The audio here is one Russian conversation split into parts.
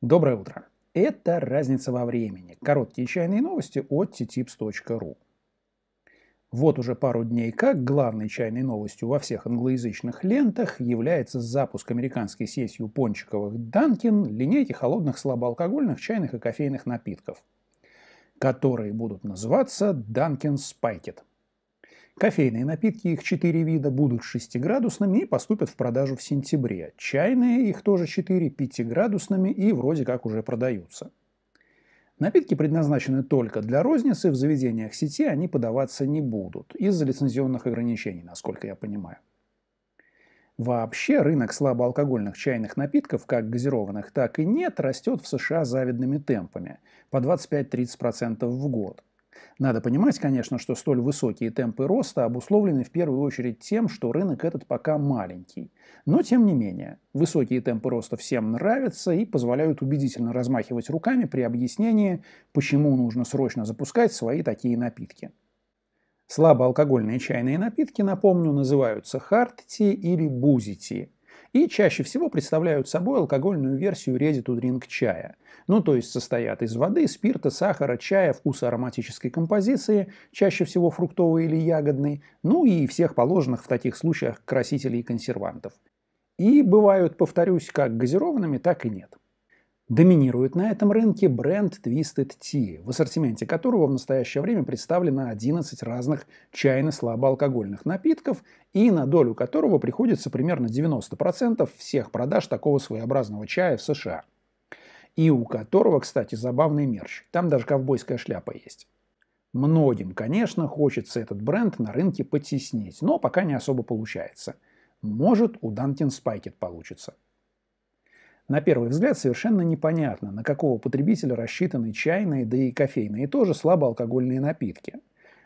Доброе утро. Это разница во времени. Короткие чайные новости от ttipс.ru. Вот уже пару дней как главной чайной новостью во всех англоязычных лентах является запуск американской сетью пончиковых Данкин линейки холодных слабоалкогольных чайных и кофейных напитков, которые будут называться Данкин Спайкет. Кофейные напитки, их четыре вида, будут шестиградусными и поступят в продажу в сентябре. Чайные, их тоже четыре пятиградусными градусными и вроде как уже продаются. Напитки предназначены только для розницы, в заведениях сети они подаваться не будут, из-за лицензионных ограничений, насколько я понимаю. Вообще рынок слабоалкогольных чайных напитков, как газированных, так и нет, растет в США завидными темпами, по 25-30% в год. Надо понимать, конечно, что столь высокие темпы роста обусловлены в первую очередь тем, что рынок этот пока маленький. Но тем не менее, высокие темпы роста всем нравятся и позволяют убедительно размахивать руками при объяснении, почему нужно срочно запускать свои такие напитки. Слабоалкогольные чайные напитки, напомню, называются хард или бузити и чаще всего представляют собой алкогольную версию ready-to-drink чая. Ну, то есть состоят из воды, спирта, сахара, чая, вкуса ароматической композиции, чаще всего фруктовой или ягодной, ну и всех положенных в таких случаях красителей и консервантов. И бывают, повторюсь, как газированными, так и нет. Доминирует на этом рынке бренд Twisted Tea, в ассортименте которого в настоящее время представлено 11 разных чайно-слабоалкогольных напитков и на долю которого приходится примерно 90% всех продаж такого своеобразного чая в США. И у которого, кстати, забавный мерч. Там даже ковбойская шляпа есть. Многим, конечно, хочется этот бренд на рынке потеснить, но пока не особо получается. Может, у Dunkin' Спайкет получится. На первый взгляд совершенно непонятно, на какого потребителя рассчитаны чайные, да и кофейные, тоже слабоалкогольные напитки.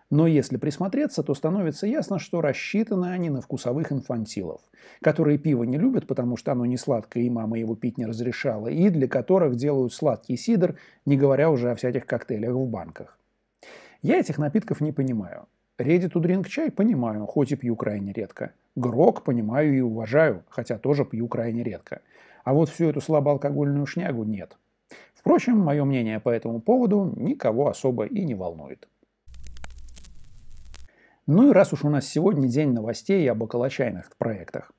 Но если присмотреться, то становится ясно, что рассчитаны они на вкусовых инфантилов, которые пиво не любят, потому что оно не сладкое и мама его пить не разрешала, и для которых делают сладкий сидр, не говоря уже о всяких коктейлях в банках. Я этих напитков не понимаю. Ready to drink чай понимаю, хоть и пью крайне редко. Грок понимаю и уважаю, хотя тоже пью крайне редко. А вот всю эту слабоалкогольную шнягу нет. Впрочем, мое мнение по этому поводу никого особо и не волнует. Ну и раз уж у нас сегодня день новостей об околочайных проектах.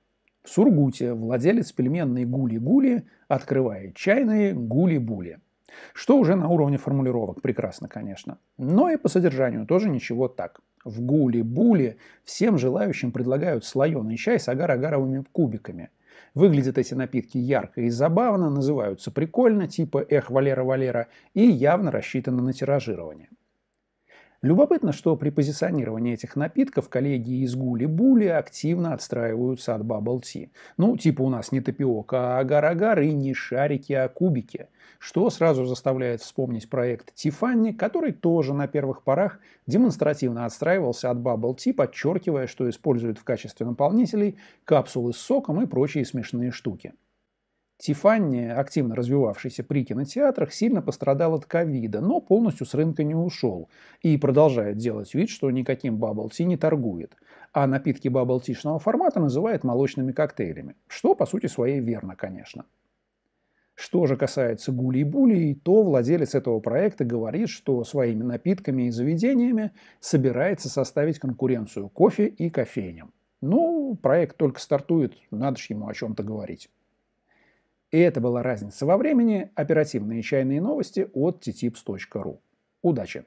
В Сургуте владелец пельменной «Гули-гули» открывает чайные «Гули-були». Что уже на уровне формулировок прекрасно, конечно. Но и по содержанию тоже ничего так – в гуле-буле всем желающим предлагают слоеный чай с агар-агаровыми кубиками. Выглядят эти напитки ярко и забавно, называются прикольно, типа «Эх, Валера, Валера», и явно рассчитаны на тиражирование. Любопытно, что при позиционировании этих напитков коллеги из Гули-Були активно отстраиваются от Bubble Tea. Ну, типа у нас не тапиока, а агар-агар и не шарики, а кубики. Что сразу заставляет вспомнить проект Тифанни, который тоже на первых порах демонстративно отстраивался от Bubble Tea, подчеркивая, что использует в качестве наполнителей капсулы с соком и прочие смешные штуки. Тифанни, активно развивавшийся при кинотеатрах, сильно пострадал от ковида, но полностью с рынка не ушел и продолжает делать вид, что никаким бабл ти не торгует, а напитки бабл тишного формата называет молочными коктейлями, что по сути своей верно, конечно. Что же касается гулей-булей, то владелец этого проекта говорит, что своими напитками и заведениями собирается составить конкуренцию кофе и кофейням. Ну, проект только стартует, надо же ему о чем-то говорить. И это была разница во времени оперативные чайные новости от ttipс.ru. Удачи!